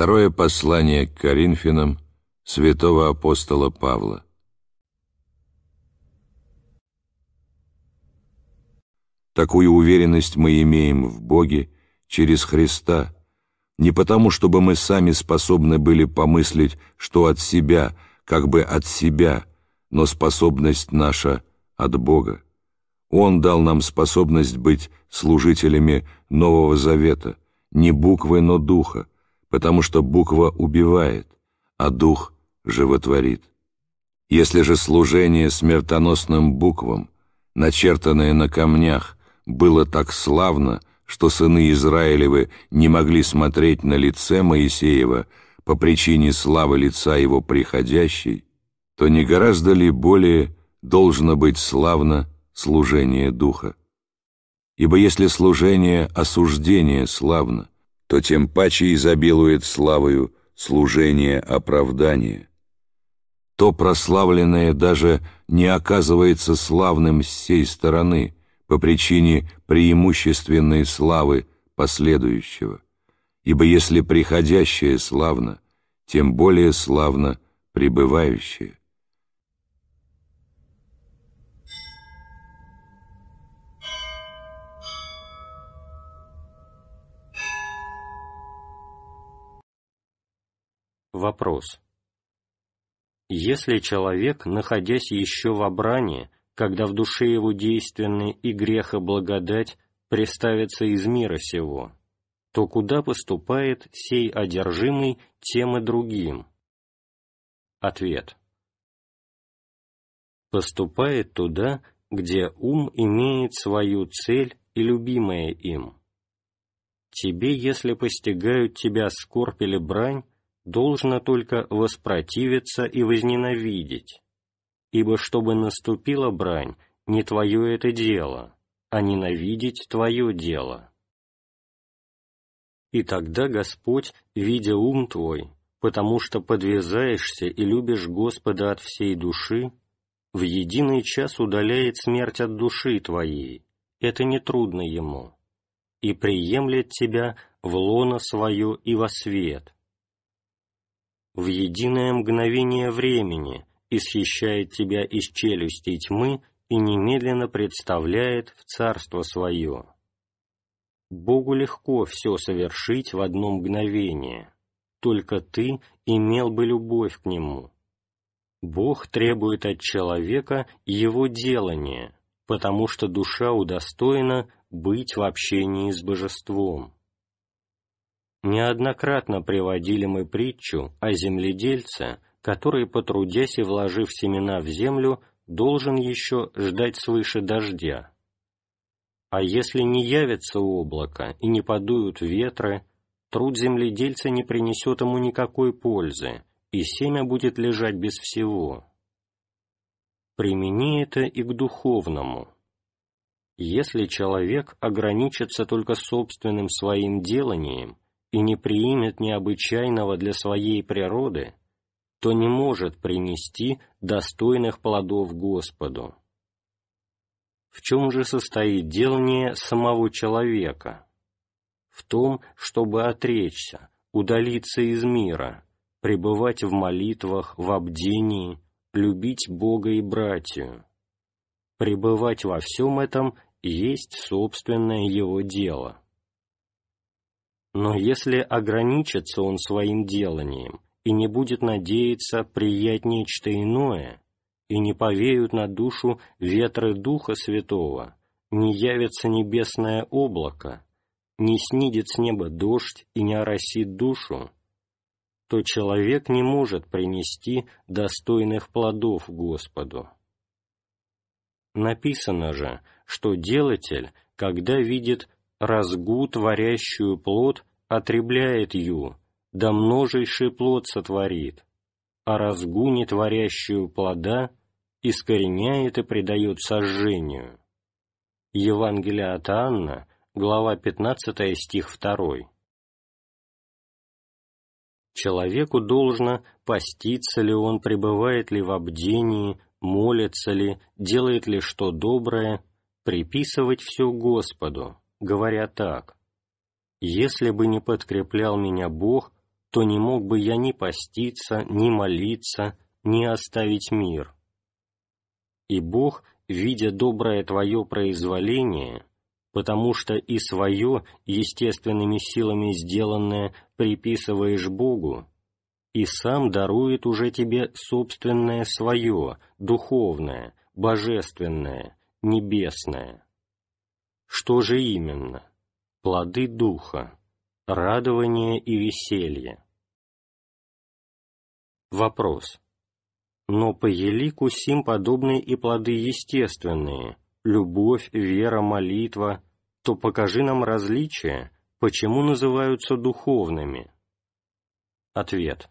Второе послание к Коринфянам святого апостола Павла. Такую уверенность мы имеем в Боге через Христа, не потому, чтобы мы сами способны были помыслить, что от себя, как бы от себя, но способность наша от Бога. Он дал нам способность быть служителями Нового Завета, не буквы, но Духа, потому что буква убивает, а дух животворит. Если же служение смертоносным буквам, начертанное на камнях, было так славно, что сыны Израилевы не могли смотреть на лице Моисеева по причине славы лица его приходящей, то не гораздо ли более должно быть славно служение Духа? Ибо если служение осуждения славно, то тем паче изобилует славою служение оправдания. То прославленное даже не оказывается славным с сей стороны по причине преимущественной славы последующего. Ибо если приходящее славно, тем более славно пребывающее. Вопрос. Если человек, находясь еще в обране, когда в душе его действенны и грех, и благодать, представится из мира сего, то куда поступает сей одержимый тем и другим? Ответ. Поступает туда, где ум имеет свою цель и любимое им. Тебе, если постигают тебя скорбь или брань, должно только воспротивиться и возненавидеть, ибо чтобы наступила брань, не твое это дело, а ненавидеть твое дело. И тогда Господь, видя ум твой, потому что подвязаешься и любишь Господа от всей души, в единый час удаляет смерть от души твоей, это нетрудно ему, и приемлет тебя в лоно свое и во свет, в единое мгновение времени исхищает тебя из челюсти тьмы и немедленно представляет в царство свое. Богу легко все совершить в одно мгновение, только ты имел бы любовь к Нему. Бог требует от человека его делания, потому что душа удостоена быть в общении с Божеством. Неоднократно приводили мы притчу о земледельце, который, потрудясь и вложив семена в землю, должен еще ждать свыше дождя. А если не явится облако и не подуют ветры, труд земледельца не принесет ему никакой пользы, и семя будет лежать без всего. Примени это и к духовному. Если человек ограничится только собственным своим деланием, и не примет необычайного для своей природы, то не может принести достойных плодов Господу. В чем же состоит делание самого человека? В том, чтобы отречься, удалиться из мира, пребывать в молитвах, в обдении, любить Бога и братью. Пребывать во всем этом есть собственное его дело. Но если ограничится он своим деланием и не будет надеяться приять нечто иное, и не повеют на душу ветры Духа Святого, не явится небесное облако, не снидет с неба дождь и не оросит душу, то человек не может принести достойных плодов Господу. Написано же, что делатель, когда видит разгу творящую плод отребляет ю, да множейший плод сотворит, а разгу нетворящую плода искореняет и предает сожжению. Евангелие от Анна, глава 15, стих 2. Человеку должно, поститься ли он, пребывает ли в обдении, молится ли, делает ли что доброе, приписывать все Господу, говоря так, «Если бы не подкреплял меня Бог, то не мог бы я ни поститься, ни молиться, ни оставить мир». И Бог, видя доброе твое произволение, потому что и свое естественными силами сделанное приписываешь Богу, и сам дарует уже тебе собственное свое, духовное, божественное, небесное. Что же именно? Плоды духа, радование и веселье. Вопрос. Но по елику сим подобны и плоды естественные, любовь, вера, молитва, то покажи нам различия, почему называются духовными. Ответ.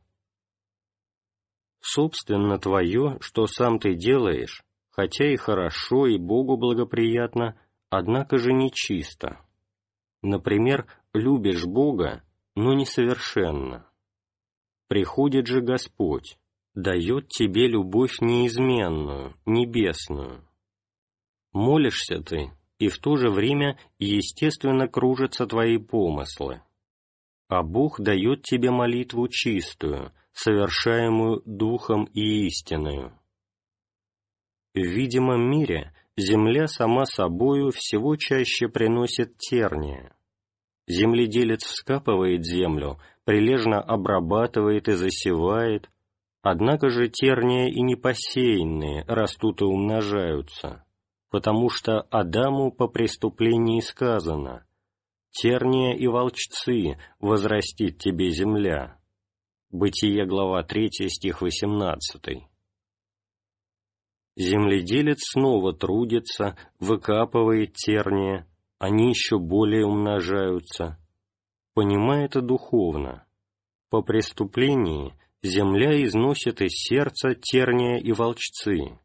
Собственно твое, что сам ты делаешь, хотя и хорошо, и Богу благоприятно, однако же нечисто. Например, любишь Бога, но несовершенно. Приходит же Господь, дает тебе любовь неизменную, небесную. Молишься ты, и в то же время, естественно, кружатся твои помыслы. А Бог дает тебе молитву чистую, совершаемую духом и истиною. В видимом мире земля сама собою всего чаще приносит терния. Земледелец вскапывает землю, прилежно обрабатывает и засевает, однако же терния и непосеянные растут и умножаются, потому что Адаму по преступлении сказано «Терния и волчцы возрастит тебе земля». Бытие, глава 3, стих 18 земледелец снова трудится, выкапывает терния, они еще более умножаются. Понимай это духовно. По преступлении земля износит из сердца терния и волчцы.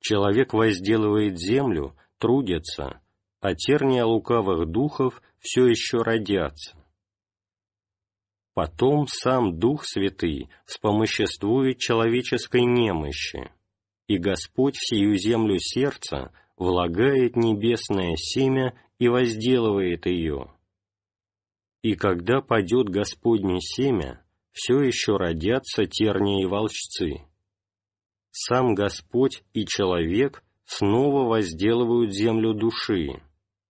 Человек возделывает землю, трудится, а терния лукавых духов все еще родятся. Потом сам Дух Святый вспомоществует человеческой немощи, и Господь в сию землю сердца влагает небесное семя и возделывает ее. И когда падет Господне семя, все еще родятся тернии и волчцы. Сам Господь и человек снова возделывают землю души,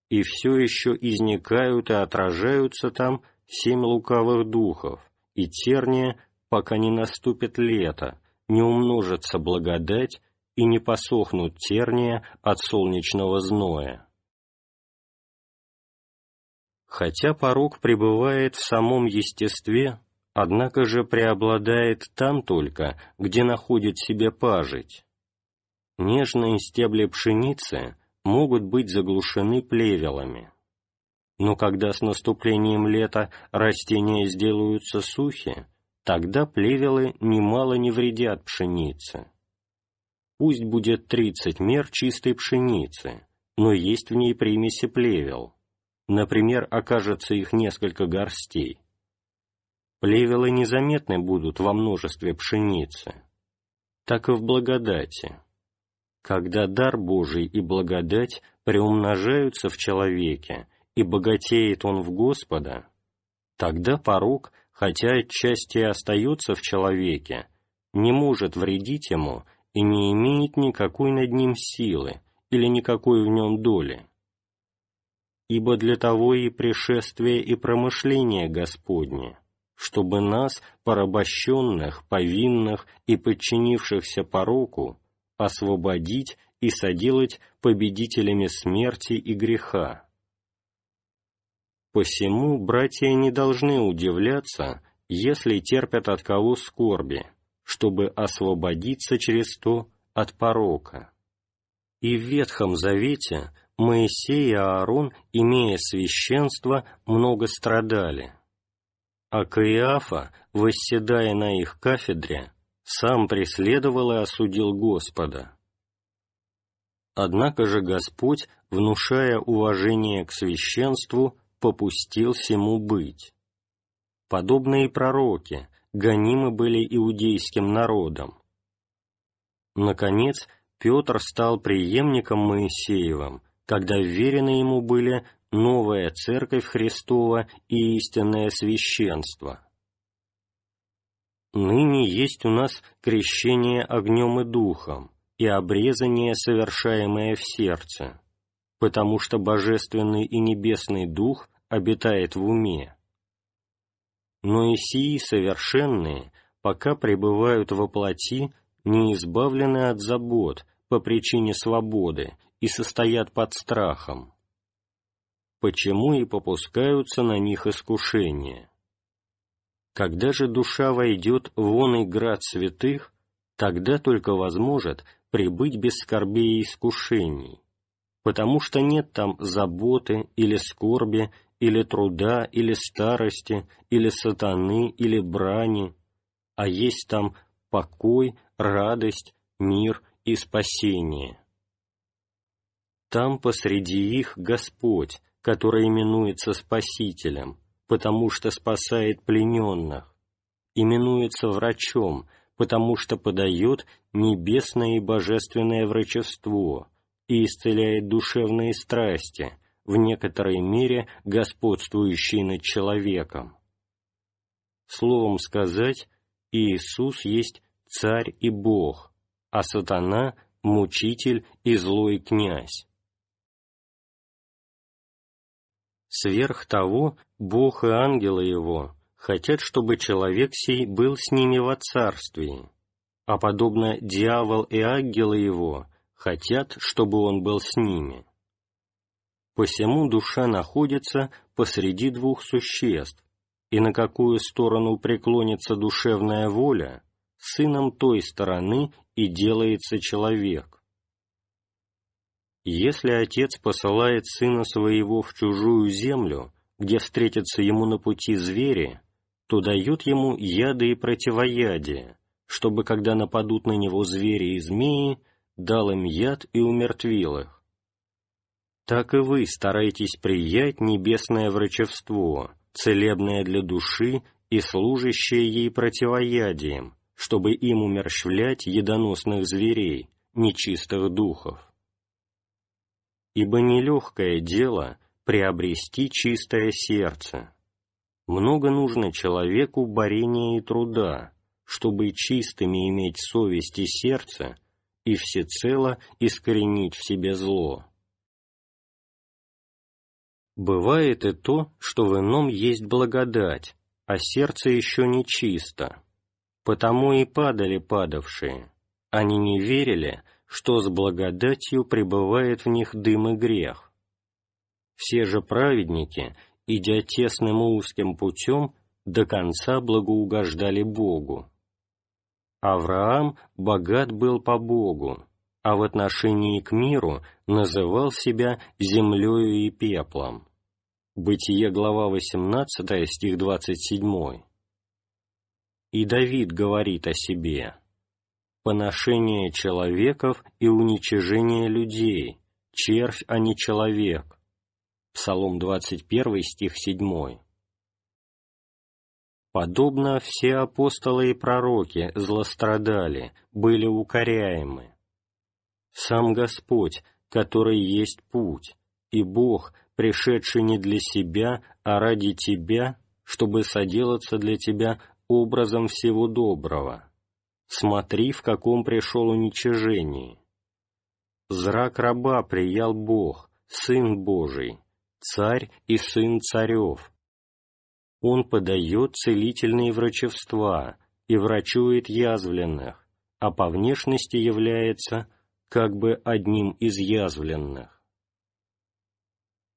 и все еще изникают и отражаются там семь лукавых духов, и терния, пока не наступит лето, не умножится благодать и не посохнут терния от солнечного зноя. Хотя порог пребывает в самом естестве, однако же преобладает там только, где находит себе пажить. Нежные стебли пшеницы могут быть заглушены плевелами. Но когда с наступлением лета растения сделаются сухи, Тогда плевелы немало не вредят пшенице. Пусть будет тридцать мер чистой пшеницы, но есть в ней примеси плевел. Например, окажется их несколько горстей. Плевелы незаметны будут во множестве пшеницы. Так и в благодати. Когда дар Божий и благодать приумножаются в человеке, и богатеет он в Господа, тогда порог хотя отчасти и остается в человеке, не может вредить ему и не имеет никакой над ним силы или никакой в нем доли. Ибо для того и пришествие и промышление Господне, чтобы нас, порабощенных, повинных и подчинившихся пороку, освободить и соделать победителями смерти и греха, Посему братья не должны удивляться, если терпят от кого скорби, чтобы освободиться через то от порока. И в Ветхом Завете Моисей и Аарон, имея священство, много страдали. А Каиафа, восседая на их кафедре, сам преследовал и осудил Господа. Однако же Господь, внушая уважение к священству, попустил всему быть. Подобные пророки гонимы были иудейским народом. Наконец, Петр стал преемником Моисеевым, когда вверены ему были новая Церковь Христова и истинное священство. Ныне есть у нас крещение огнем и духом и обрезание, совершаемое в сердце, потому что Божественный и Небесный Дух обитает в уме. Но и сии совершенные, пока пребывают во плоти, не избавлены от забот по причине свободы и состоят под страхом. Почему и попускаются на них искушения? Когда же душа войдет вон и град святых, тогда только возможет прибыть без скорбей и искушений, потому что нет там заботы или скорби или труда, или старости, или сатаны, или брани, а есть там покой, радость, мир и спасение. Там посреди их Господь, который именуется Спасителем, потому что спасает плененных, именуется врачом, потому что подает небесное и божественное врачество и исцеляет душевные страсти, в некоторой мере господствующий над человеком. Словом сказать, Иисус есть Царь и Бог, а сатана – мучитель и злой князь. Сверх того, Бог и ангелы его хотят, чтобы человек сей был с ними во царствии, а подобно дьявол и ангелы его хотят, чтобы он был с ними. Посему душа находится посреди двух существ, и на какую сторону преклонится душевная воля, сыном той стороны и делается человек. Если отец посылает сына своего в чужую землю, где встретятся ему на пути звери, то дают ему яды и противоядия, чтобы, когда нападут на него звери и змеи, дал им яд и умертвил их так и вы стараетесь приять небесное врачевство, целебное для души и служащее ей противоядием, чтобы им умерщвлять едоносных зверей, нечистых духов. Ибо нелегкое дело приобрести чистое сердце. Много нужно человеку борения и труда, чтобы чистыми иметь совесть и сердце и всецело искоренить в себе зло. Бывает и то, что в ином есть благодать, а сердце еще не чисто. Потому и падали падавшие. Они не верили, что с благодатью пребывает в них дым и грех. Все же праведники, идя тесным и узким путем, до конца благоугождали Богу. Авраам богат был по Богу, а в отношении к миру называл себя землею и пеплом. Бытие, глава 18, стих 27. И Давид говорит о себе «Поношение человеков и уничижение людей, червь, а не человек». Псалом 21, стих 7. Подобно все апостолы и пророки злострадали, были укоряемы, сам Господь, который есть путь, и Бог, пришедший не для себя, а ради тебя, чтобы соделаться для тебя образом всего доброго. Смотри, в каком пришел уничижении. Зрак раба приял Бог, Сын Божий, Царь и Сын Царев. Он подает целительные врачевства и врачует язвленных, а по внешности является – как бы одним из язвленных.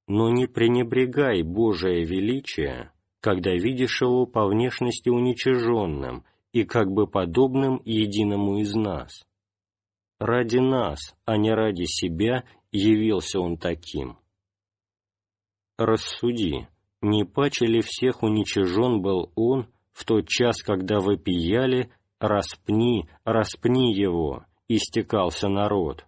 Но не пренебрегай Божие величие, когда видишь его по внешности уничиженным и как бы подобным единому из нас. Ради нас, а не ради себя, явился он таким. Рассуди, не паче ли всех уничижен был он в тот час, когда вы пияли «распни, распни его», истекался народ.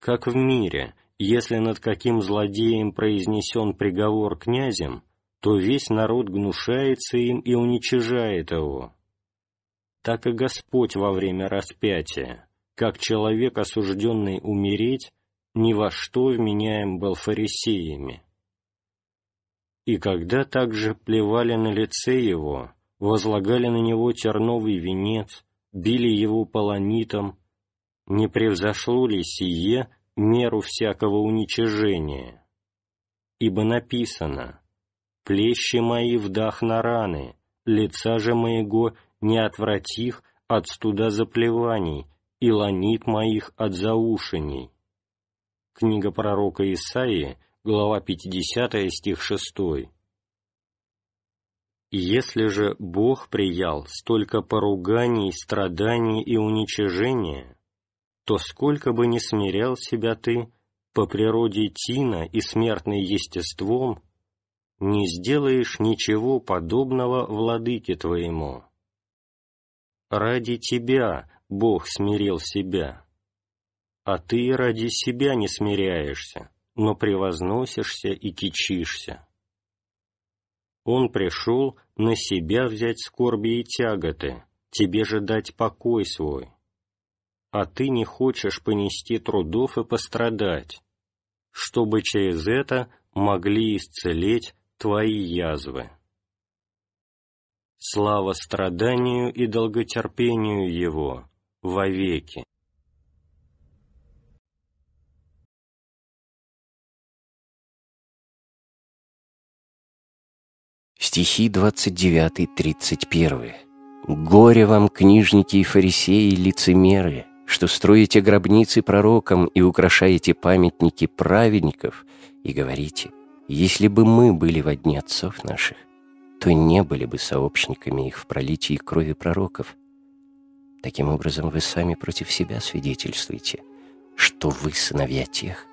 Как в мире, если над каким злодеем произнесен приговор князем, то весь народ гнушается им и уничижает его. Так и Господь во время распятия, как человек, осужденный умереть, ни во что вменяем был фарисеями. И когда также плевали на лице его, возлагали на него терновый венец, били его полонитом, не превзошло ли сие меру всякого уничижения? Ибо написано, «Плещи мои вдах на раны, лица же моего не отвратих от студа заплеваний и ланит моих от заушений». Книга пророка Исаии, глава 50, стих 6. Если же Бог приял столько поруганий, страданий и уничижения, то сколько бы ни смирял себя ты, по природе тина и смертной естеством, не сделаешь ничего подобного владыке твоему. Ради тебя Бог смирил себя, а ты ради себя не смиряешься, но превозносишься и кичишься. Он пришел на себя взять скорби и тяготы, тебе же дать покой свой. А ты не хочешь понести трудов и пострадать, чтобы через это могли исцелеть твои язвы. Слава страданию и долготерпению его вовеки. Стихи 29-31. «Горе вам, книжники и фарисеи, лицемеры, что строите гробницы пророкам и украшаете памятники праведников, и говорите, если бы мы были во дне отцов наших, то не были бы сообщниками их в пролитии крови пророков. Таким образом, вы сами против себя свидетельствуете, что вы сыновья тех,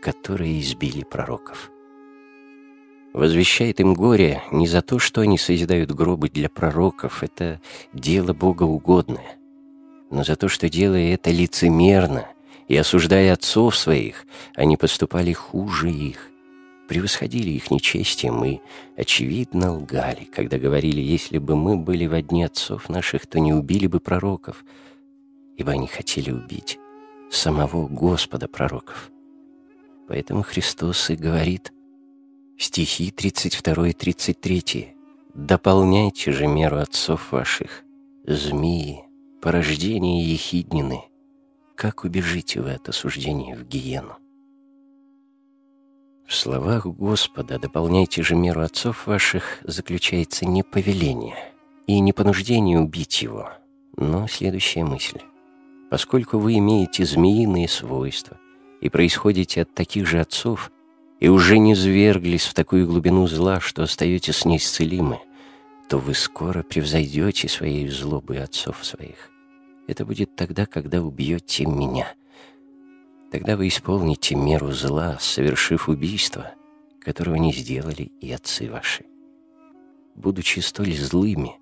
которые избили пророков» возвещает им горе не за то, что они созидают гробы для пророков, это дело Богоугодное, но за то, что делая это лицемерно и осуждая отцов своих, они поступали хуже их, превосходили их нечестием и, очевидно, лгали, когда говорили, если бы мы были в одни отцов наших, то не убили бы пророков, ибо они хотели убить самого Господа пророков. Поэтому Христос и говорит – стихи 32 и 33. «Дополняйте же меру отцов ваших, змеи, порождение ехиднины, как убежите вы от осуждения в гиену?» В словах Господа «дополняйте же меру отцов ваших» заключается не повеление и не понуждение убить его, но следующая мысль. Поскольку вы имеете змеиные свойства и происходите от таких же отцов – и уже не зверглись в такую глубину зла, что остаетесь неисцелимы, то вы скоро превзойдете своей злобы отцов своих. Это будет тогда, когда убьете меня. Тогда вы исполните меру зла, совершив убийство, которого не сделали и отцы ваши. Будучи столь злыми,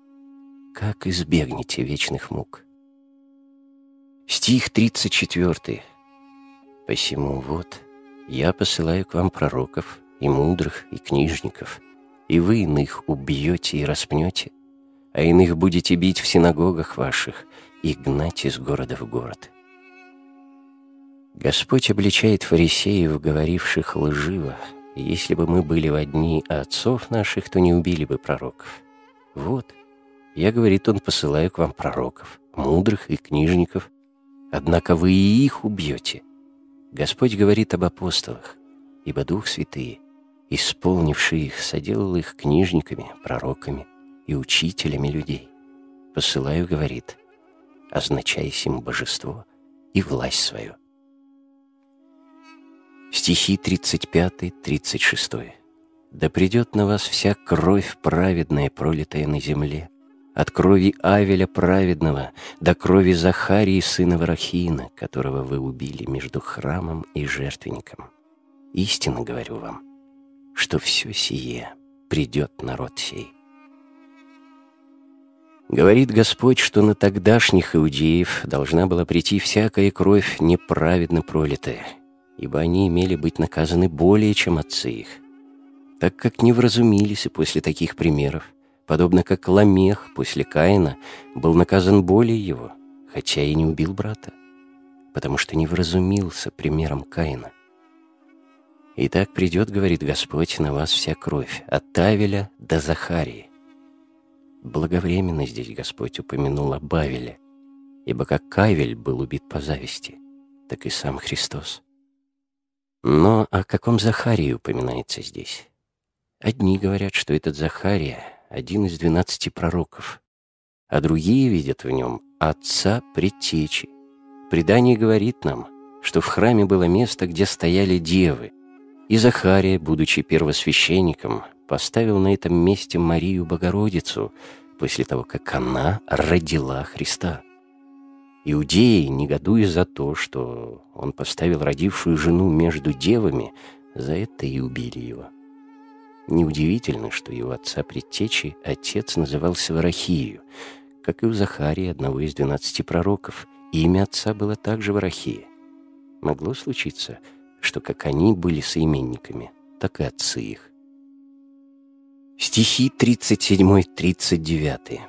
как избегнете вечных мук? Стих 34. Посему вот — я посылаю к вам пророков, и мудрых, и книжников, и вы иных убьете и распнете, а иных будете бить в синагогах ваших и гнать из города в город». Господь обличает фарисеев, говоривших лживо, «Если бы мы были в одни отцов наших, то не убили бы пророков». «Вот, я, — говорит он, — посылаю к вам пророков, мудрых и книжников, однако вы и их убьете, Господь говорит об апостолах, ибо Дух Святый, исполнивший их, соделал их книжниками, пророками и учителями людей. Посылаю, говорит, означая им божество и власть свою. Стихи 35-36. «Да придет на вас вся кровь праведная, пролитая на земле, от крови Авеля праведного до крови Захарии, сына Варахина, которого вы убили между храмом и жертвенником. Истинно говорю вам, что все сие придет народ сей. Говорит Господь, что на тогдашних иудеев должна была прийти всякая кровь неправедно пролитая, ибо они имели быть наказаны более, чем отцы их, так как не вразумились и после таких примеров, подобно как Ламех после Каина был наказан более его, хотя и не убил брата, потому что не вразумился примером Каина. «Итак придет, — говорит Господь, — на вас вся кровь, от Тавеля до Захарии». Благовременно здесь Господь упомянул о Бавеле, ибо как Кавель был убит по зависти, так и сам Христос. Но о каком Захарии упоминается здесь? Одни говорят, что этот Захария один из двенадцати пророков, а другие видят в нем отца предтечи. Предание говорит нам, что в храме было место, где стояли девы, и Захария, будучи первосвященником, поставил на этом месте Марию Богородицу после того, как она родила Христа. Иудеи, негодуя за то, что он поставил родившую жену между девами, за это и убили его. Неудивительно, что его отца предтечи отец назывался Варахию, как и у Захарии, одного из двенадцати пророков, и имя отца было также Варахия. Могло случиться, что как они были соименниками, так и отцы их. Стихи 37-39.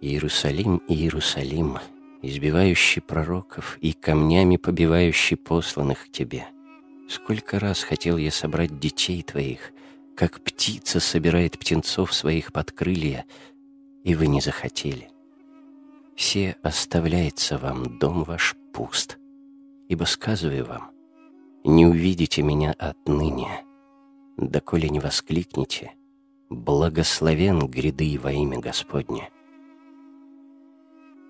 «Иерусалим, Иерусалим, избивающий пророков и камнями побивающий посланных к тебе. Сколько раз хотел я собрать детей твоих, как птица собирает птенцов своих под крылья, и вы не захотели. Все оставляется вам дом ваш пуст, ибо, сказываю вам, не увидите меня отныне, доколе не воскликните «Благословен гряды во имя Господне».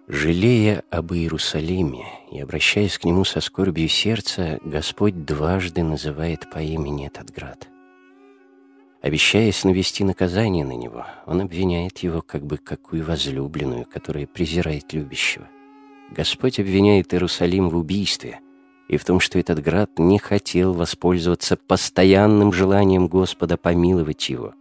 Жалея об Иерусалиме и обращаясь к нему со скорбью сердца, Господь дважды называет по имени этот град. Обещаясь навести наказание на него, он обвиняет его как бы какую возлюбленную, которая презирает любящего. Господь обвиняет Иерусалим в убийстве и в том, что этот град не хотел воспользоваться постоянным желанием Господа помиловать его.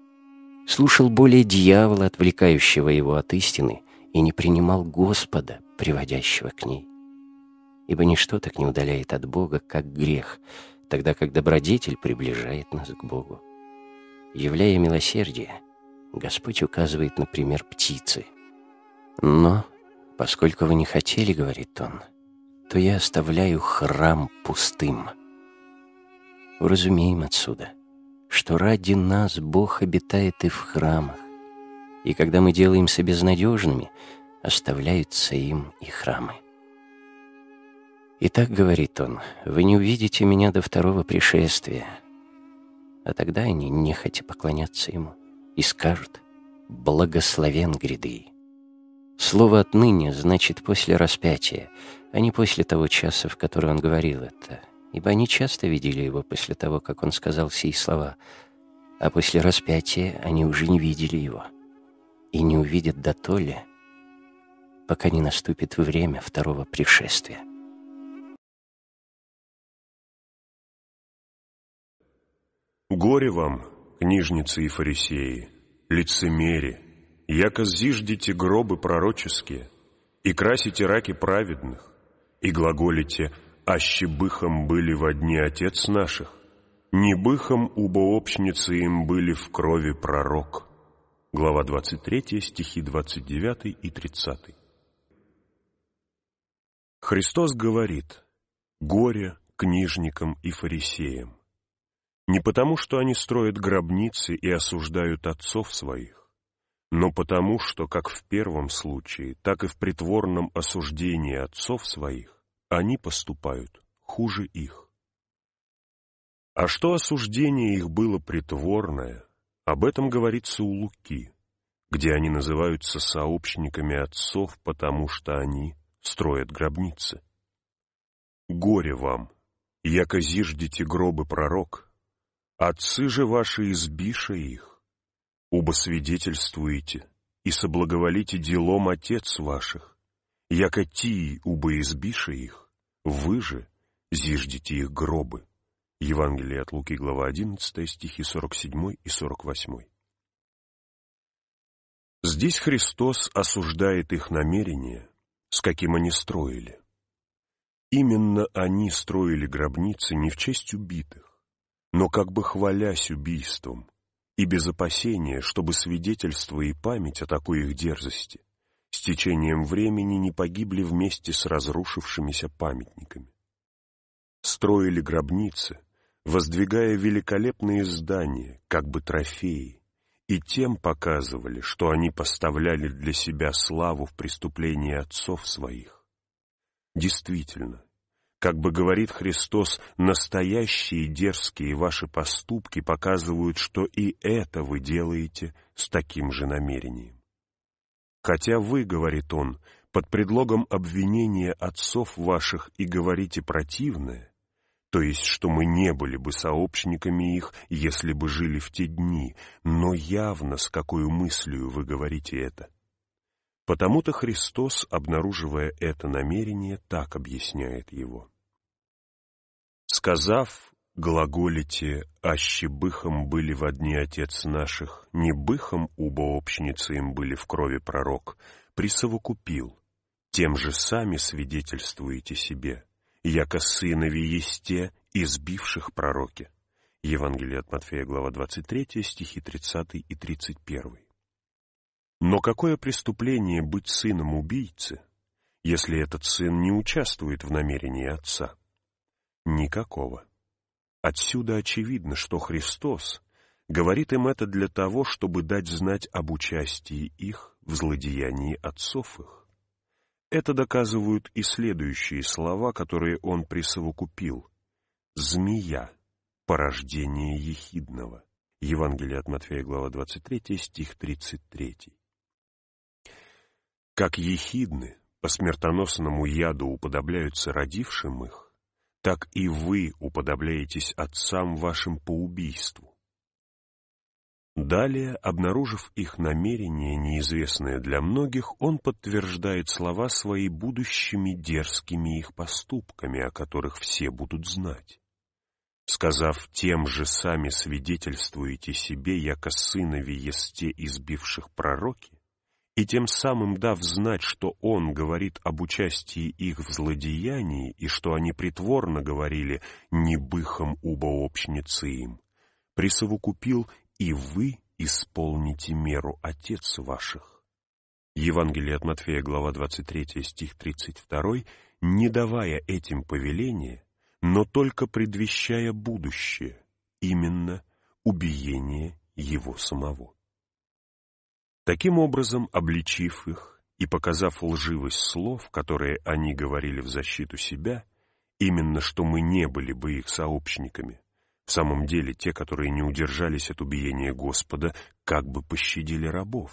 Слушал более дьявола, отвлекающего его от истины, и не принимал Господа, приводящего к ней. Ибо ничто так не удаляет от Бога, как грех, тогда как добродетель приближает нас к Богу. Являя милосердие, Господь указывает на пример птицы. «Но, поскольку вы не хотели, — говорит он, — то я оставляю храм пустым». Уразумеем отсюда, что ради нас Бог обитает и в храмах, и когда мы делаемся безнадежными, оставляются им и храмы. «Итак, — говорит он, — вы не увидите меня до второго пришествия, а тогда они нехотя поклонятся ему и скажут «Благословен гряды». Слово «отныне» значит «после распятия», а не после того часа, в который он говорил это, ибо они часто видели его после того, как он сказал сей слова, а после распятия они уже не видели его и не увидят до то ли, пока не наступит время второго пришествия. Горе вам, книжницы и фарисеи, лицемери, яко зиждете гробы пророческие, и красите раки праведных, и глаголите «Аще быхом были во дни отец наших, не быхом убо общницы им были в крови пророк». Глава 23, стихи 29 и 30. Христос говорит «Горе книжникам и фарисеям». Не потому, что они строят гробницы и осуждают отцов своих, но потому, что как в первом случае, так и в притворном осуждении отцов своих они поступают хуже их. А что осуждение их было притворное, об этом говорится у Луки, где они называются сообщниками отцов, потому что они строят гробницы. «Горе вам, яко зиждете гробы пророк», Отцы же ваши избиша их, убо свидетельствуете и соблаговолите делом отец ваших, яко тии убо избиша их, вы же зиждите их гробы. Евангелие от Луки, глава 11, стихи 47 и 48. Здесь Христос осуждает их намерение, с каким они строили. Именно они строили гробницы не в честь убитых, но как бы хвалясь убийством, и без опасения, чтобы свидетельство и память о такой их дерзости с течением времени не погибли вместе с разрушившимися памятниками. Строили гробницы, воздвигая великолепные здания, как бы трофеи, и тем показывали, что они поставляли для себя славу в преступлении отцов своих. Действительно, как бы говорит Христос, настоящие дерзкие ваши поступки показывают, что и это вы делаете с таким же намерением. Хотя вы, говорит он, под предлогом обвинения отцов ваших и говорите противное, то есть, что мы не были бы сообщниками их, если бы жили в те дни, но явно с какой мыслью вы говорите это – Потому-то Христос, обнаруживая это намерение, так объясняет его. «Сказав, глаголите, аще быхом были в одни отец наших, не быхом убо общницы им были в крови пророк, присовокупил, тем же сами свидетельствуете себе, яко сынови есте, избивших пророки». Евангелие от Матфея, глава 23, стихи 30 и 31. Но какое преступление быть сыном убийцы, если этот сын не участвует в намерении отца? Никакого. Отсюда очевидно, что Христос говорит им это для того, чтобы дать знать об участии их в злодеянии отцов их. Это доказывают и следующие слова, которые он присовокупил. «Змея, порождение ехидного». Евангелие от Матфея, глава 23, стих 33. Как ехидны по смертоносному яду уподобляются родившим их, так и вы уподобляетесь отцам вашим по убийству. Далее, обнаружив их намерение, неизвестное для многих, он подтверждает слова свои будущими дерзкими их поступками, о которых все будут знать. Сказав тем же сами свидетельствуете себе, яко сынове есте избивших пророки, и тем самым дав знать, что он говорит об участии их в злодеянии и что они притворно говорили небыхом убо убообщницы им», присовокупил «и вы исполните меру отец ваших». Евангелие от Матфея, глава 23, стих 32, не давая этим повеления, но только предвещая будущее, именно убиение его самого таким образом обличив их и показав лживость слов, которые они говорили в защиту себя, именно что мы не были бы их сообщниками, в самом деле те, которые не удержались от убиения Господа, как бы пощадили рабов,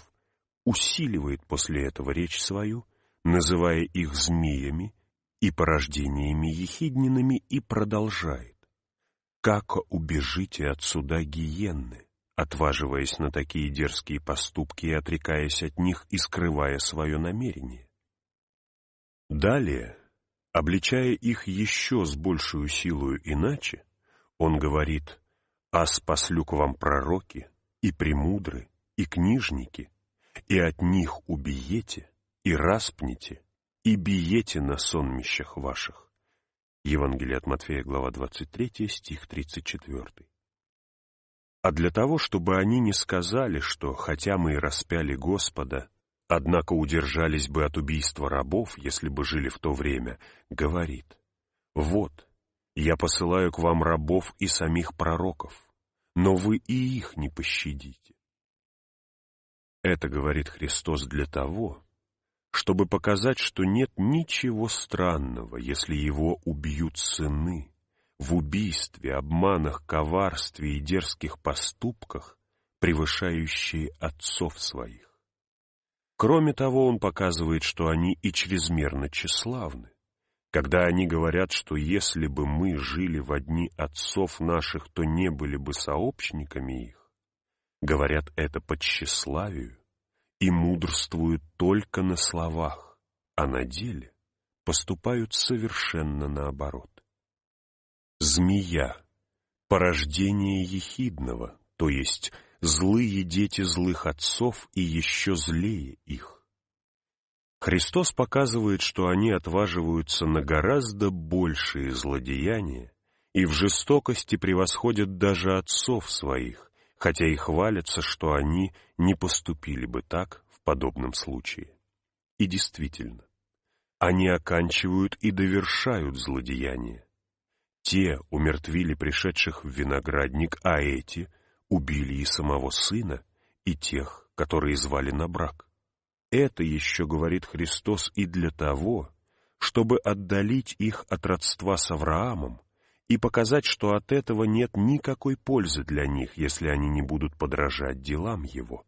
усиливает после этого речь свою, называя их змеями и порождениями ехиднинами, и продолжает. «Как убежите от суда гиенны?» отваживаясь на такие дерзкие поступки и отрекаясь от них и скрывая свое намерение. Далее, обличая их еще с большую силою иначе, он говорит «А спаслю к вам пророки, и премудры, и книжники, и от них убиете, и распните, и биете на сонмищах ваших». Евангелие от Матфея, глава 23, стих 34 а для того, чтобы они не сказали, что, хотя мы и распяли Господа, однако удержались бы от убийства рабов, если бы жили в то время, говорит, «Вот, я посылаю к вам рабов и самих пророков, но вы и их не пощадите». Это говорит Христос для того, чтобы показать, что нет ничего странного, если его убьют сыны, в убийстве, обманах, коварстве и дерзких поступках, превышающие отцов своих. Кроме того, он показывает, что они и чрезмерно тщеславны, когда они говорят, что если бы мы жили в одни отцов наших, то не были бы сообщниками их, говорят это по тщеславию и мудрствуют только на словах, а на деле поступают совершенно наоборот. Змея – порождение ехидного, то есть злые дети злых отцов и еще злее их. Христос показывает, что они отваживаются на гораздо большие злодеяния и в жестокости превосходят даже отцов своих, хотя и хвалятся, что они не поступили бы так в подобном случае. И действительно, они оканчивают и довершают злодеяния, те умертвили пришедших в виноградник, а эти убили и самого сына, и тех, которые звали на брак. Это еще говорит Христос и для того, чтобы отдалить их от родства с Авраамом и показать, что от этого нет никакой пользы для них, если они не будут подражать делам его.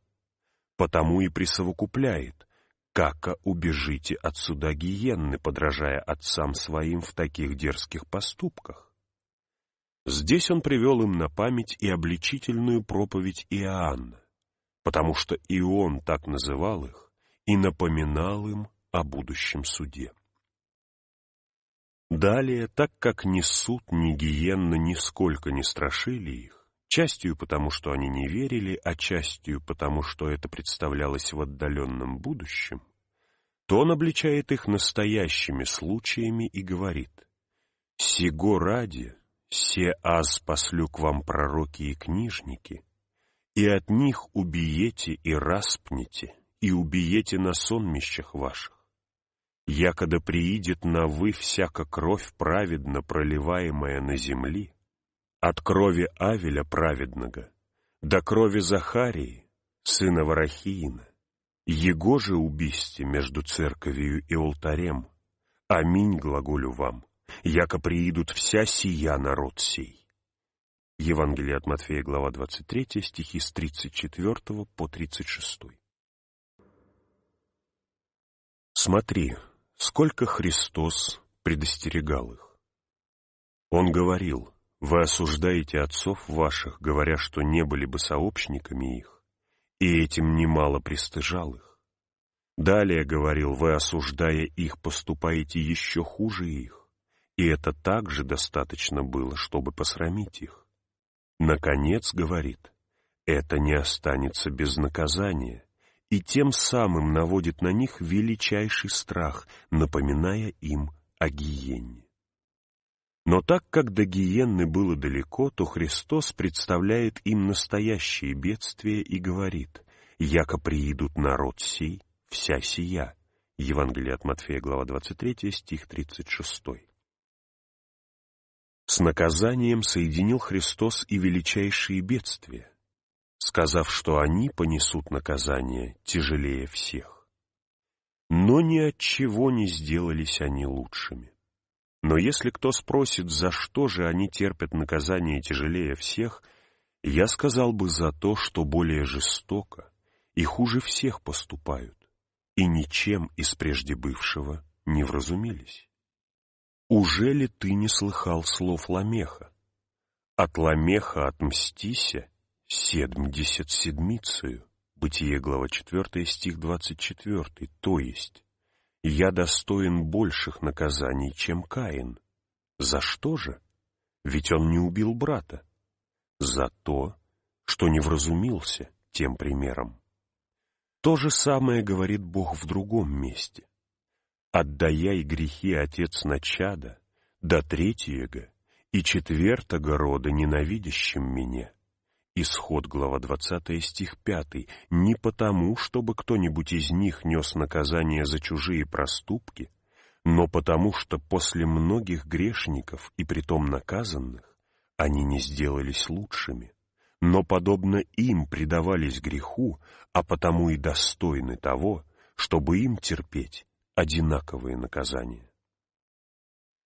Потому и присовокупляет, «Кака убежите от суда гиенны, подражая отцам своим в таких дерзких поступках?» Здесь он привел им на память и обличительную проповедь Иоанна, потому что и он так называл их и напоминал им о будущем суде. Далее, так как ни суд, ни гиенна нисколько не страшили их, частью потому, что они не верили, а частью потому, что это представлялось в отдаленном будущем, то он обличает их настоящими случаями и говорит «Сего ради Се аз послю к вам пророки и книжники, и от них убиете и распните, и убиете на сонмищах ваших. Якода приидет на вы всяка кровь праведно проливаемая на земли, от крови Авеля праведного до крови Захарии, сына Варахиина. Его же убийстве между церковью и алтарем. Аминь глаголю вам яко приидут вся сия народ сей. Евангелие от Матфея, глава 23, стихи с 34 по 36. Смотри, сколько Христос предостерегал их. Он говорил, «Вы осуждаете отцов ваших, говоря, что не были бы сообщниками их, и этим немало пристыжал их. Далее, говорил, вы, осуждая их, поступаете еще хуже их и это также достаточно было, чтобы посрамить их. Наконец, говорит, это не останется без наказания, и тем самым наводит на них величайший страх, напоминая им о гиене. Но так как до гиенны было далеко, то Христос представляет им настоящие бедствия и говорит, «Яко приидут народ сей, вся сия». Евангелие от Матфея, глава 23, стих 36. С наказанием соединил Христос и величайшие бедствия, сказав, что они понесут наказание тяжелее всех. Но ни от чего не сделались они лучшими. Но если кто спросит, за что же они терпят наказание тяжелее всех, я сказал бы за то, что более жестоко и хуже всех поступают, и ничем из прежде бывшего не вразумились. Уже ли ты не слыхал слов Ламеха? От Ламеха отмстися седмдесят седмицею. Бытие, глава 4, стих 24, то есть «Я достоин больших наказаний, чем Каин». За что же? Ведь он не убил брата. За то, что не вразумился тем примером. То же самое говорит Бог в другом месте. Отдаяй грехи отец на чада, до третьего и четвертого рода ненавидящим меня. Исход, глава 20, стих 5. Не потому, чтобы кто-нибудь из них нес наказание за чужие проступки, но потому, что после многих грешников, и притом наказанных, они не сделались лучшими, но, подобно им, предавались греху, а потому и достойны того, чтобы им терпеть одинаковые наказания.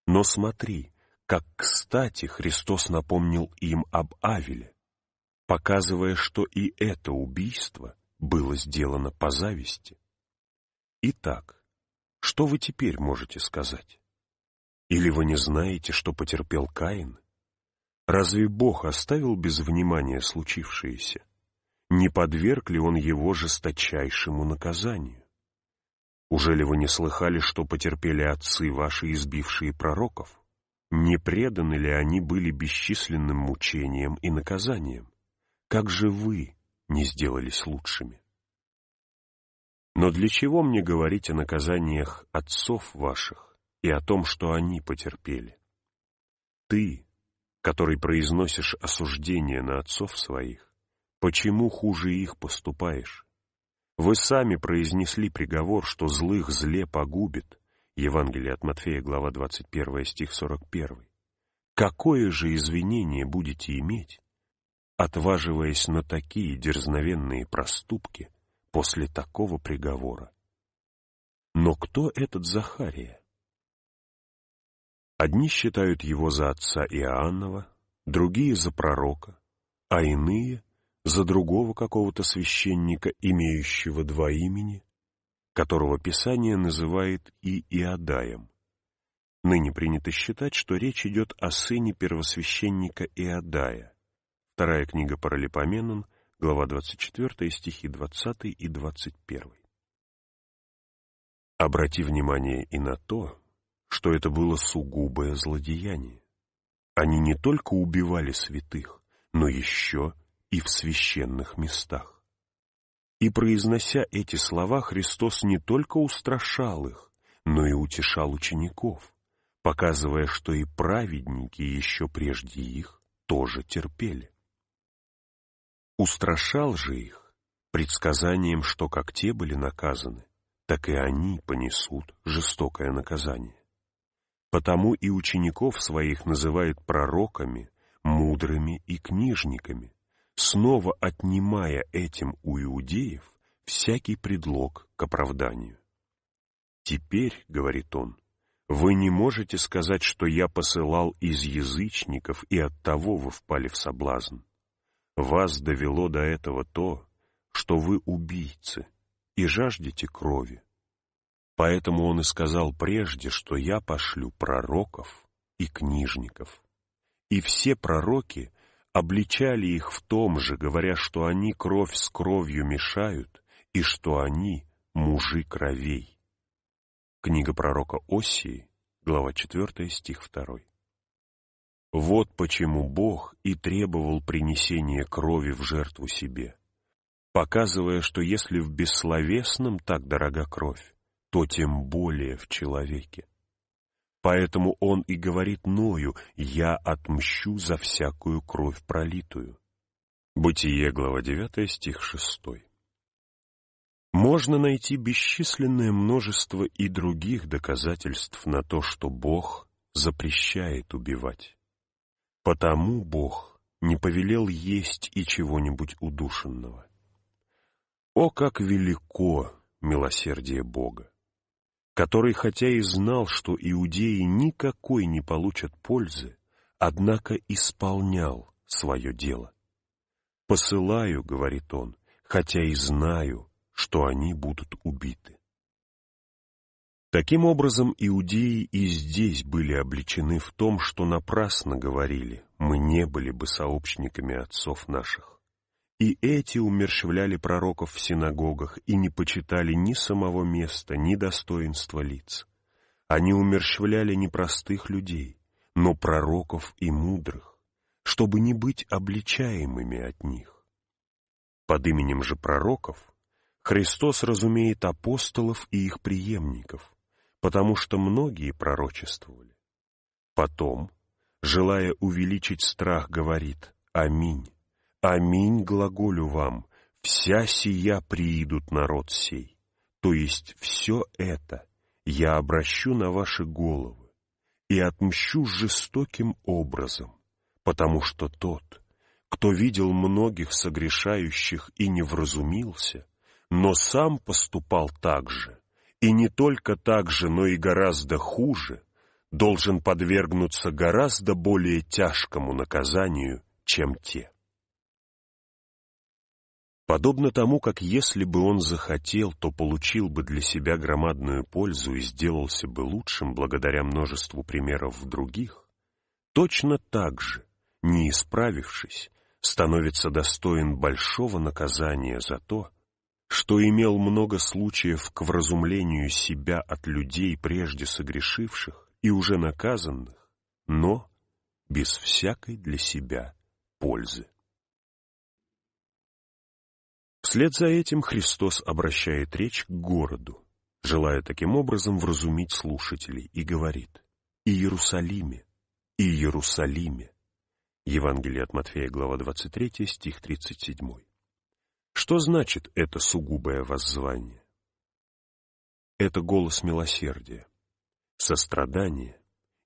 Но смотри, как кстати Христос напомнил им об Авеле, показывая, что и это убийство было сделано по зависти. Итак, что вы теперь можете сказать? Или вы не знаете, что потерпел Каин? Разве Бог оставил без внимания случившееся? Не подверг ли он его жесточайшему наказанию? Ужели вы не слыхали, что потерпели отцы ваши, избившие пророков? Не преданы ли они были бесчисленным мучениям и наказаниям? Как же вы не сделались лучшими? Но для чего мне говорить о наказаниях отцов ваших и о том, что они потерпели? Ты, который произносишь осуждение на отцов своих, почему хуже их поступаешь? Вы сами произнесли приговор, что злых зле погубит. Евангелие от Матфея, глава 21, стих 41. Какое же извинение будете иметь, отваживаясь на такие дерзновенные проступки после такого приговора? Но кто этот Захария? Одни считают его за отца Иоаннова, другие за пророка, а иные за другого какого-то священника, имеющего два имени, которого Писание называет и Иодаем. Ныне принято считать, что речь идет о сыне первосвященника Иодая. Вторая книга Паралипоменон, глава 24, стихи 20 и 21. Обрати внимание и на то, что это было сугубое злодеяние. Они не только убивали святых, но еще и в священных местах. И произнося эти слова, Христос не только устрашал их, но и утешал учеников, показывая, что и праведники еще прежде их тоже терпели. Устрашал же их предсказанием, что как те были наказаны, так и они понесут жестокое наказание. Потому и учеников своих называют пророками, мудрыми и книжниками, снова отнимая этим у иудеев всякий предлог к оправданию. «Теперь, — говорит он, — вы не можете сказать, что я посылал из язычников, и оттого вы впали в соблазн. Вас довело до этого то, что вы убийцы и жаждете крови. Поэтому он и сказал прежде, что я пошлю пророков и книжников. И все пророки — обличали их в том же, говоря, что они кровь с кровью мешают и что они мужи кровей. Книга пророка Осии, глава 4, стих 2. Вот почему Бог и требовал принесения крови в жертву себе, показывая, что если в бессловесном так дорога кровь, то тем более в человеке. Поэтому он и говорит Ною, «Я отмщу за всякую кровь пролитую». Бытие, глава 9, стих 6. Можно найти бесчисленное множество и других доказательств на то, что Бог запрещает убивать. Потому Бог не повелел есть и чего-нибудь удушенного. О, как велико милосердие Бога! который хотя и знал, что иудеи никакой не получат пользы, однако исполнял свое дело. «Посылаю», — говорит он, — «хотя и знаю, что они будут убиты». Таким образом, иудеи и здесь были обличены в том, что напрасно говорили, мы не были бы сообщниками отцов наших. И эти умерщвляли пророков в синагогах и не почитали ни самого места, ни достоинства лиц. Они умерщвляли не простых людей, но пророков и мудрых, чтобы не быть обличаемыми от них. Под именем же пророков Христос разумеет апостолов и их преемников, потому что многие пророчествовали. Потом, желая увеличить страх, говорит «Аминь» Аминь глаголю вам, вся сия приидут народ сей. То есть все это я обращу на ваши головы и отмщу жестоким образом, потому что тот, кто видел многих согрешающих и не вразумился, но сам поступал так же, и не только так же, но и гораздо хуже, должен подвергнуться гораздо более тяжкому наказанию, чем те. Подобно тому, как если бы он захотел, то получил бы для себя громадную пользу и сделался бы лучшим благодаря множеству примеров в других, точно так же, не исправившись, становится достоин большого наказания за то, что имел много случаев к вразумлению себя от людей, прежде согрешивших и уже наказанных, но без всякой для себя пользы. Вслед за этим Христос обращает речь к городу, желая таким образом вразумить слушателей, и говорит «Иерусалиме, Иерусалиме». Евангелие от Матфея, глава 23, стих 37. Что значит это сугубое воззвание? Это голос милосердия, сострадания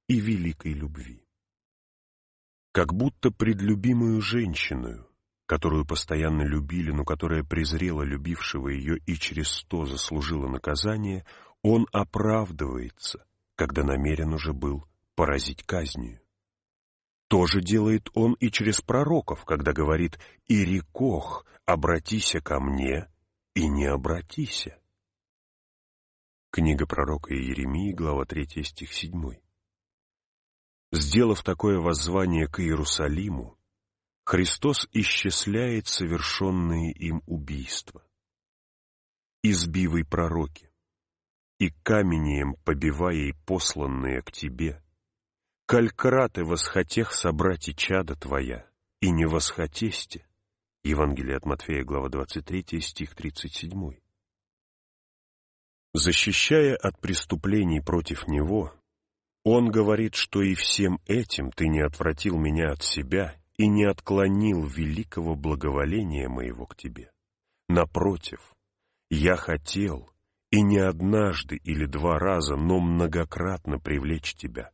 и великой любви. Как будто пред любимую женщиною, которую постоянно любили, но которая презрела любившего ее и через то заслужила наказание, он оправдывается, когда намерен уже был поразить казнью. То же делает он и через пророков, когда говорит «Ирикох, обратися ко мне и не обратися». Книга пророка Иеремии, глава 3, стих 7. «Сделав такое воззвание к Иерусалиму, Христос исчисляет совершенные им убийства. «Избивый пророки, и каменем побивая и посланные к тебе, калькратый восхотех собрать и чада твоя, и не восхотесте». Евангелие от Матфея, глава 23, стих 37. Защищая от преступлений против Него, Он говорит, что и всем этим Ты не отвратил меня от себя и не отклонил великого благоволения моего к тебе. Напротив, я хотел и не однажды или два раза, но многократно привлечь тебя.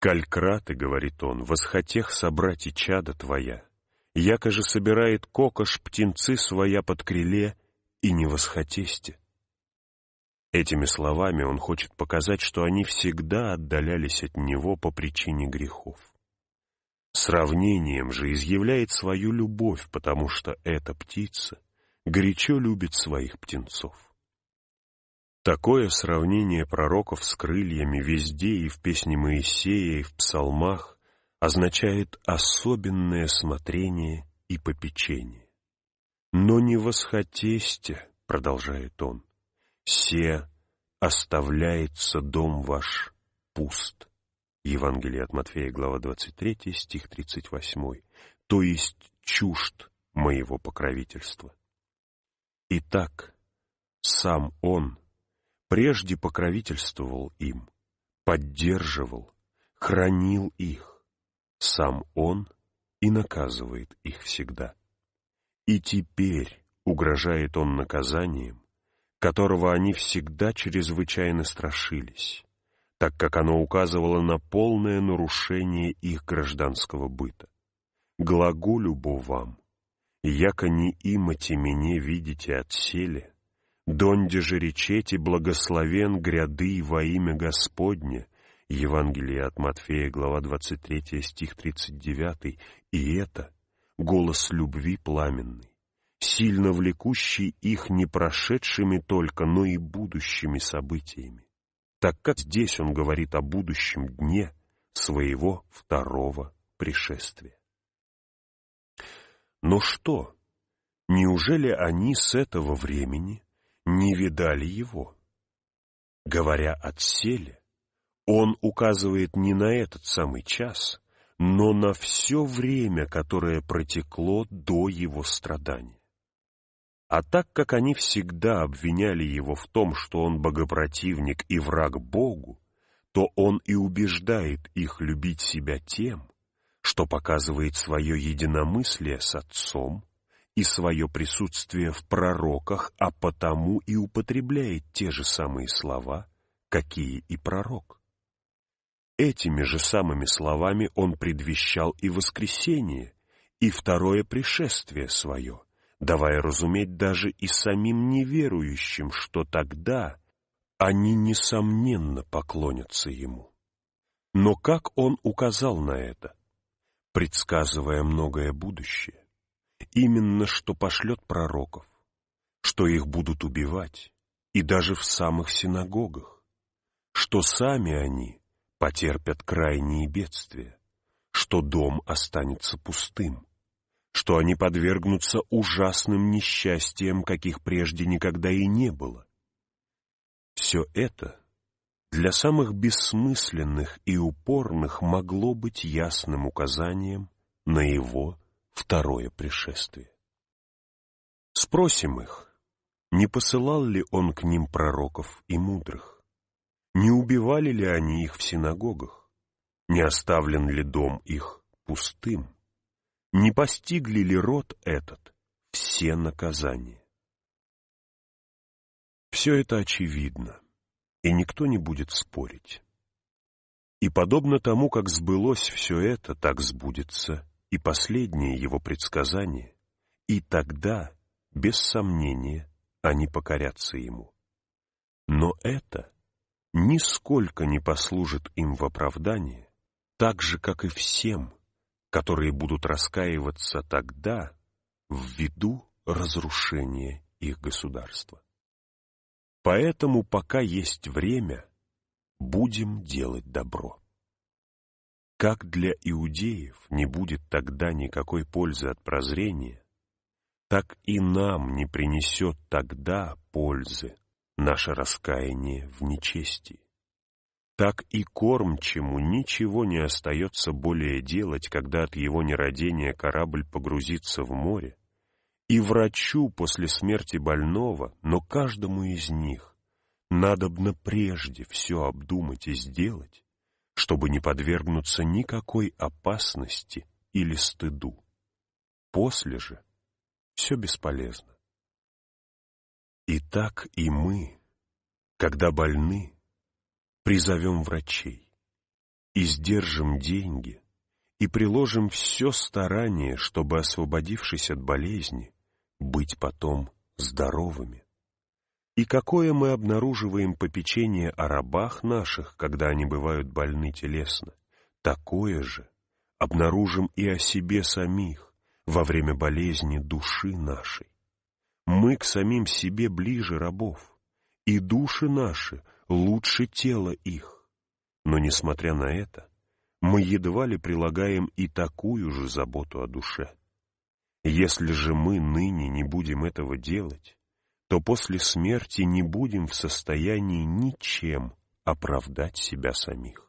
Калькраты, говорит он, восхотех собрать и чада твоя, яко же собирает кокош птенцы своя под крыле, и не восхотесте. Этими словами он хочет показать, что они всегда отдалялись от него по причине грехов. Сравнением же изъявляет свою любовь, потому что эта птица горячо любит своих птенцов. Такое сравнение пророков с крыльями везде и в песне Моисея, и в псалмах означает особенное смотрение и попечение. «Но не восхотесте», — продолжает он, — «се оставляется дом ваш пуст». Евангелие от Матфея, глава 23, стих 38, то есть чужд моего покровительства. Итак, сам Он прежде покровительствовал им, поддерживал, хранил их. Сам Он и наказывает их всегда. И теперь угрожает Он наказанием, которого они всегда чрезвычайно страшились так как оно указывало на полное нарушение их гражданского быта. «Глаголю бо вам, яко не имати мене видите отселе, донде же речете благословен гряды во имя Господне», Евангелие от Матфея, глава 23, стих 39, и это голос любви пламенный, сильно влекущий их не прошедшими только, но и будущими событиями так как здесь он говорит о будущем дне своего второго пришествия. Но что? Неужели они с этого времени не видали его? Говоря «отселе», он указывает не на этот самый час, но на все время, которое протекло до его страданий. А так как они всегда обвиняли его в том, что он богопротивник и враг Богу, то он и убеждает их любить себя тем, что показывает свое единомыслие с Отцом и свое присутствие в пророках, а потому и употребляет те же самые слова, какие и пророк. Этими же самыми словами он предвещал и воскресение, и второе пришествие свое – давая разуметь даже и самим неверующим, что тогда они, несомненно, поклонятся ему. Но как он указал на это, предсказывая многое будущее? Именно что пошлет пророков, что их будут убивать, и даже в самых синагогах, что сами они потерпят крайние бедствия, что дом останется пустым, что они подвергнутся ужасным несчастьям, каких прежде никогда и не было. Все это для самых бессмысленных и упорных могло быть ясным указанием на его второе пришествие. Спросим их, не посылал ли он к ним пророков и мудрых? Не убивали ли они их в синагогах? Не оставлен ли дом их пустым? не постигли ли род этот все наказания? Все это очевидно, и никто не будет спорить. И подобно тому, как сбылось все это, так сбудется и последнее его предсказание, и тогда, без сомнения, они покорятся ему. Но это нисколько не послужит им в оправдании, так же, как и всем, которые будут раскаиваться тогда ввиду разрушения их государства. Поэтому пока есть время, будем делать добро. Как для иудеев не будет тогда никакой пользы от прозрения, так и нам не принесет тогда пользы наше раскаяние в нечестии так и кормчему ничего не остается более делать, когда от его нерадения корабль погрузится в море, и врачу после смерти больного, но каждому из них, надобно прежде все обдумать и сделать, чтобы не подвергнуться никакой опасности или стыду. После же все бесполезно. И так и мы, когда больны, призовем врачей, и сдержим деньги, и приложим все старание, чтобы, освободившись от болезни, быть потом здоровыми. И какое мы обнаруживаем попечение о рабах наших, когда они бывают больны телесно, такое же обнаружим и о себе самих во время болезни души нашей. Мы к самим себе ближе рабов, и души наши — лучше тела их. Но, несмотря на это, мы едва ли прилагаем и такую же заботу о душе. Если же мы ныне не будем этого делать, то после смерти не будем в состоянии ничем оправдать себя самих.